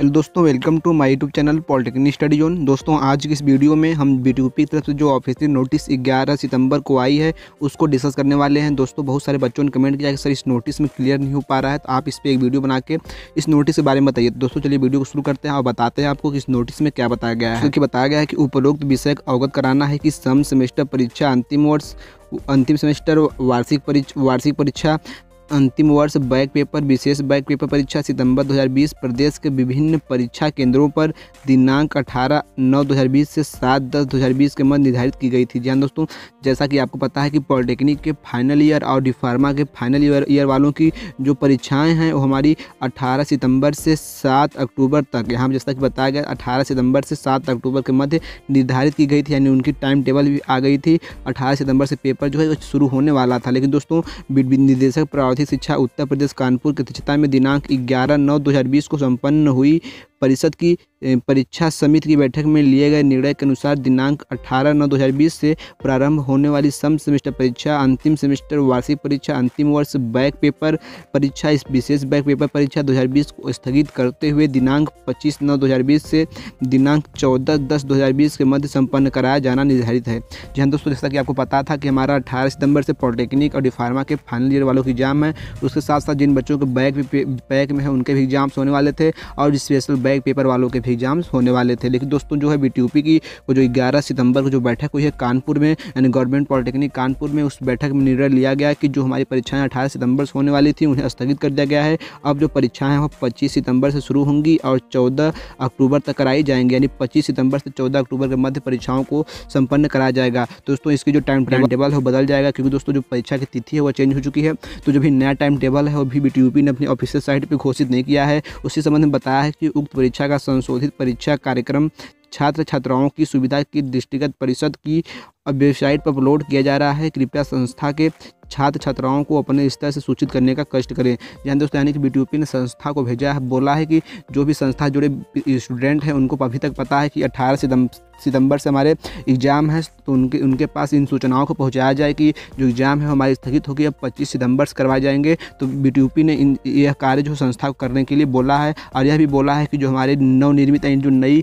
hello दोस्तों welcome to my YouTube channel polytechnic study zone दोस्तों आज की इस वीडियो में हम बी की तरफ से जो ऑफिसियल नोटिस 11 सितंबर को आई है उसको डिस्कस करने वाले हैं दोस्तों बहुत सारे बच्चों ने कमेंट किया कि सर इस नोटिस में क्लियर नहीं हो पा रहा है तो आप इस पर एक वीडियो बना के इस नोटिस के बारे में बताइए दोस्तों चलिए वीडियो को शुरू करते हैं और बताते हैं आपको कि इस नोटिस में क्या बताया गया है क्योंकि बताया गया है कि उपरोक्त विषय अवगत कराना है कि सम सेमेस्टर परीक्षा अंतिम वर्ष अंतिम सेमेस्टर वार्षिक परीक्षा वार्षिक परीक्षा अंतिम वर्ष बैक पेपर विशेष बैक पेपर परीक्षा सितंबर 2020 प्रदेश के विभिन्न परीक्षा केंद्रों पर दिनांक 18 नौ 2020 से 7 दस 2020 के मध्य निर्धारित की गई थी जी दोस्तों जैसा कि आपको पता है कि पॉलिटेक्निक के फाइनल ईयर और डिफार्मा के फाइनल ईयर ईयर वालों की जो परीक्षाएँ हैं वो हमारी अट्ठारह सितम्बर से सात अक्टूबर तक यहाँ जैसा कि बताया गया अठारह सितम्बर से सात अक्टूबर के मध्य निर्धारित की गई थी यानी उनकी टाइम टेबल भी आ गई थी अठारह सितम्बर से पेपर जो है शुरू होने वाला था लेकिन दोस्तों निदेशक प्रावधान शिक्षा उत्तर प्रदेश कानपुर की अध्यक्षता में दिनांक ग्यारह नौ दो को संपन्न हुई परिषद की परीक्षा समिति की बैठक में लिए गए निर्णय के अनुसार दिनांक 18 नौ 2020 से प्रारंभ होने वाली सम सेमेस्टर परीक्षा अंतिम सेमेस्टर वार्षिक परीक्षा अंतिम वर्ष बैक पेपर परीक्षा इस विशेष बैक पेपर परीक्षा 2020 को स्थगित करते हुए दिनांक 25 नौ 2020 से दिनांक 14 दस 2020 के मध्य संपन्न कराया जाना निर्धारित है जी हाँ दोस्तों जैसा कि आपको पता था कि हमारा अठारह सितंबर से पॉलिटेक्निक और डिफार्मा के फाइनल ईयर वालों के एग्जाम है उसके साथ साथ जिन बच्चों के बैक बैक में है उनके भी एग्जाम्स होने वाले थे और स्पेशल बैक पेपर वालों के भी एग्जाम्स होने वाले थे लेकिन दोस्तों जो है बी की वो जो ग्यारह सितंबर को जो बैठक हुई है कानपुर में यानी गवर्नमेंट पॉलिटेक्निक कानपुर में उस बैठक में निर्णय लिया गया कि जो हमारी परीक्षाएं अठारह सितंबर से होने वाली थी उन्हें स्थगित कर दिया गया है अब जो परीक्षाएँ हैं वो पच्चीस सितंबर से शुरू होंगी और चौदह अक्टूबर तक कराई जाएंगी यानी पच्चीस सितंबर से चौदह अक्टूबर के मध्य परीक्षाओं को संपन्न कराया जाएगा दोस्तों इसकी जो टाइम टेबल है वो बदल जाएगा क्योंकि दोस्तों जो परीक्षा की तिथि है वो चेंज हो चुकी है तो जो भी नया टाइम टेबल है वो भी बी ने अपनी ऑफिशियल साइट पर घोषित नहीं किया है उसी संबंध में बताया है कि उक्त परीक्षा का संशोधित परीक्षा कार्यक्रम छात्र छात्राओं की सुविधा की दृष्टिगत परिषद की वेबसाइट पर अपलोड किया जा रहा है कृपया संस्था के छात्र छात्राओं को अपने स्तर से सूचित करने का कष्ट करें जहाँ दोस्तों यानी कि बी ने संस्था को भेजा है बोला है कि जो भी संस्था जुड़े स्टूडेंट हैं उनको अभी तक पता है कि अठारह सितंबर सितंबर से हमारे एग्ज़ाम है तो उनके उनके पास इन सूचनाओं को पहुँचाया जाए कि जो एग्ज़ाम है हमारे स्थगित होगी अब पच्चीस सितंबर से करवाए जाएंगे तो बी ने इन यह कार्य जो संस्था को करने के लिए बोला है और यह भी बोला है कि जो हमारे नवनिर्मित जो नई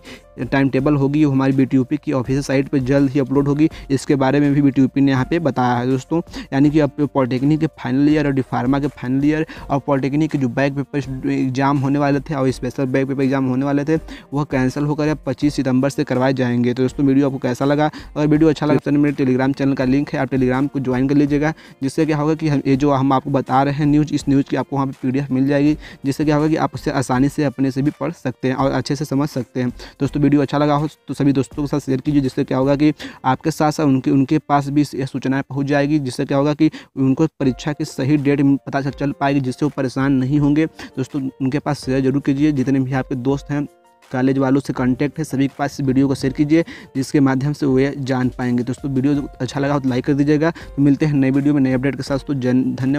टाइम टेबल होगी वो हमारी बी की ऑफिस साइट पर जल्द ही अपलोड होगी इसके बारे में भी बी ने यहाँ पे बताया है दोस्तों यानी कि अब पॉलिटेक्निक के फाइनल ईयर और डिफार्मा के फाइनल ईयर और पॉलिटेक्निक के जो बैक पेपर एग्जाम होने वाले थे और स्पेशल बैक पेपर एग्जाम होने वाले थे वह कैंसिल होकर अब पच्चीस सितंबर से करवाए जाएंगे होंगे तो दोस्तों वीडियो आपको कैसा लगा अगर वीडियो अच्छा लगा तो मेरे टेलीग्राम चैनल का लिंक है आप टेलीग्राम को ज्वाइन कर लीजिएगा जिससे क्या होगा कि ये जो हम आपको बता रहे हैं न्यूज़ इस न्यूज़ की आपको वहाँ पर पी मिल जाएगी जिससे क्या होगा कि आप उससे आसानी से अपने से भी पढ़ सकते हैं और अच्छे से समझ सकते हैं दोस्तों वीडियो अच्छा लगा हो तो सभी दोस्तों के साथ शेयर कीजिए जिससे क्या होगा कि आपके साथ साथ उनके उनके पास भी यह सूचनाएँ पहुँच जाएगी जिससे क्या होगा कि उनको परीक्षा की सही डेट पता चल पाएगी जिससे वो परेशान नहीं होंगे दोस्तों उनके पास शेयर जरूर कीजिए जितने भी आपके दोस्त हैं कॉलेज वालों से कॉन्टैक्ट है सभी के पास वीडियो को शेयर कीजिए जिसके माध्यम से वे जान पाएंगे दोस्तों वीडियो अच्छा लगा हो तो लाइक कर दीजिएगा तो मिलते हैं नए वीडियो में नए अपडेट के साथ तो जन धन्यवाद